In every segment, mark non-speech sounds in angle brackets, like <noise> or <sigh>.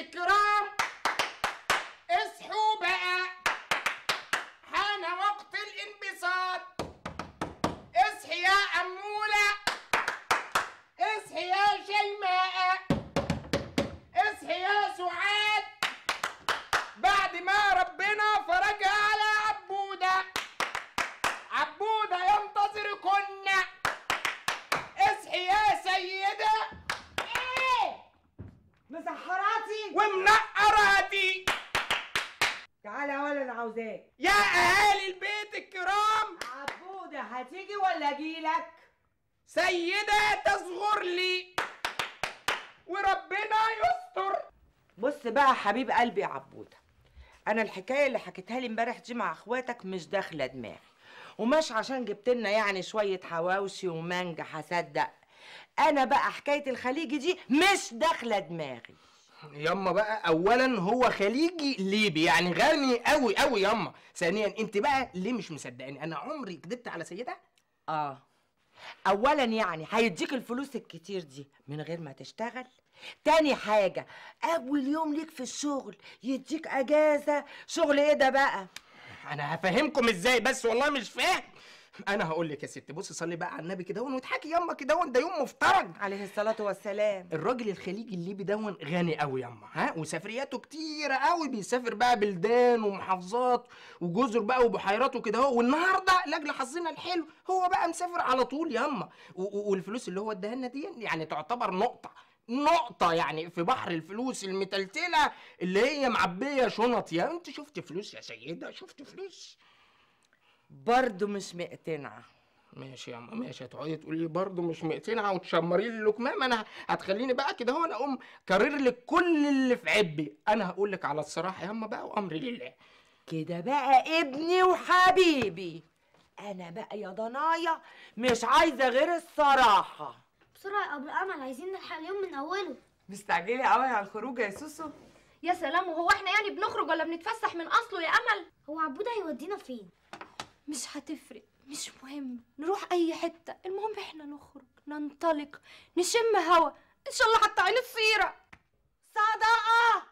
bekliyorum. ومنقراتي تعالى يا ولد عاوزاك يا اهالي البيت الكرام عبودة هتيجي ولا اجيلك سيدة تصغر لي وربنا يستر بص بقى حبيب قلبي يا عبودة انا الحكايه اللي حكيتها لي امبارح دي مع اخواتك مش داخله دماغي ومش عشان جبت لنا يعني شويه حواوشي ومانجا هصدق انا بقى حكايه الخليج دي مش داخله دماغي ياما بقى اولا هو خليجي ليبي يعني غني قوي قوي ياما ثانيا انت بقى ليه مش مصدقاني انا عمري كدبت على سيده اه اولا يعني هيديك الفلوس الكتير دي من غير ما تشتغل تاني حاجة أول يوم ليك في الشغل يديك أجازة شغل إيه ده بقى؟ أنا هفهمكم إزاي بس والله مش فاهم انا هقول لك يا ست بصي صلي بقى على النبي كده واضحكي يما كده ده يوم مفترج عليه الصلاه والسلام الراجل الخليجي الليبي دون غني قوي ياما ها وسفرياته كتيره قوي بيسافر بقى بلدان ومحافظات وجزر بقى وبحيرات وكده اهو والنهارده لاجل حظنا الحلو هو بقى مسافر على طول ياما والفلوس اللي هو اداها لنا دي يعني تعتبر نقطه نقطة يعني في بحر الفلوس المتلتلة اللي هي معبية شنط يا انت شفت فلوس يا سيدة شفت فلوس برضه مش مقتنعه ماشي يا عم ماشي هتقعدي تقولي برضه مش مقتنعه وتشمري لي اللقمه ما انا هتخليني بقى كده هو انا اقوم كرر لك كل اللي في عبي انا هقول لك على الصراحه يا اما بقى وامري لله كده بقى ابني وحبيبي انا بقى يا ضنايا مش عايزه غير الصراحه بسرعه يا ابو الامل عايزين نلحق اليوم من اوله مستعجله قوي على الخروج يا سوسو يا سلام وهو احنا يعني بنخرج ولا بنتفسح من اصله يا امل هو عبود هيودينا فين مش هتفرق مش مهم نروح اي حته المهم احنا نخرج ننطلق نشم هوا ان شاء الله حتى عين الصيره صدقه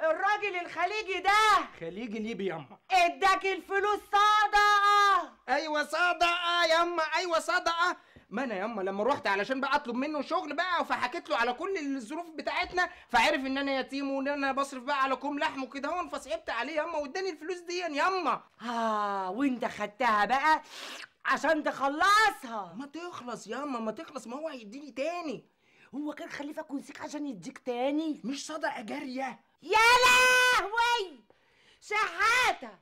الراجل الخليجي ده خليجي ليبي يما اداك الفلوس صدقه ايوه صدقه يما ايوه صدقه ما انا ياما لما رحت علشان بقى اطلب منه شغل بقى فحكيت له على كل الظروف بتاعتنا فعرف ان انا يتيم وان انا بصرف بقى على كوم لحم وكده هون فصعبت عليه ياما واداني الفلوس دي ياما اه وانت خدتها بقى عشان تخلصها ما تخلص ياما ما تخلص ما هو هيديني تاني هو كان خليفك ونسيك عشان يديك تاني مش صدقه جاريه يا لهوي شحاته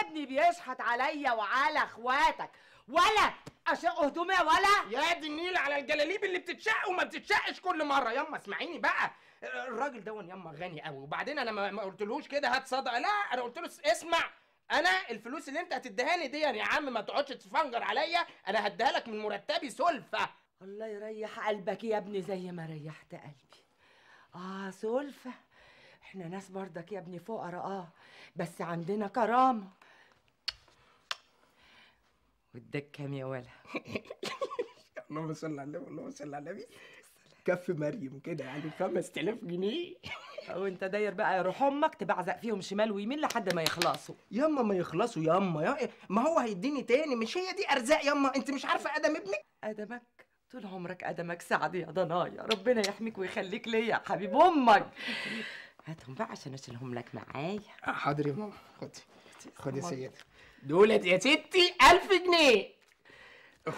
ابني بيشحت عليا وعلى اخواتك ولا عشان هدومي يا ولا يا دي النيل على الجلاليب اللي بتتشق وما بتتشقش كل مره ياما اسمعيني بقى الراجل دون ياما غني قوي وبعدين انا ما قلتلهوش كده هات صدقه لا انا قلت له اسمع انا الفلوس اللي انت هتدهاني دي يا عم ما تقعدش تفنجر عليا انا هديها لك من مرتبي سلفه الله يريح قلبك يا ابني زي ما ريحت قلبي اه سلفه احنا ناس برضك يا ابني فقراء اه بس عندنا كرامه كام يا ولا اللهم صل على النبي اللهم صل على النبي كف مريم كده يعني 5000 جنيه <laughs> او انت داير بقى يروح امك تبعزق فيهم شمال ويمين لحد ما يخلصوا ياما ما يخلصوا ياما يا إيه، ما هو هيديني تاني مش هي دي ارزاق ياما انت مش عارفه ادم ابنك ادمك طول عمرك ادمك سعد يا ضنايا ربنا يحميك ويخليك ليا يا حبيب امك هاتهم بقى عشان اشيلهم لك معايا آه، حاضر يا ماما خدي خدي سيدي دولت يا ستي ألف جنيه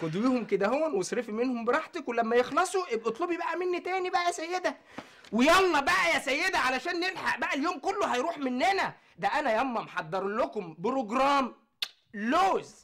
خديهم كده هون واصرفي منهم براحتك ولما يخلصوا ابقى اطلبي بقى مني تاني بقى يا سيده ويلا بقى يا سيده علشان نلحق بقى اليوم كله هيروح مننا ده انا ياما محضر لكم بروجرام لوز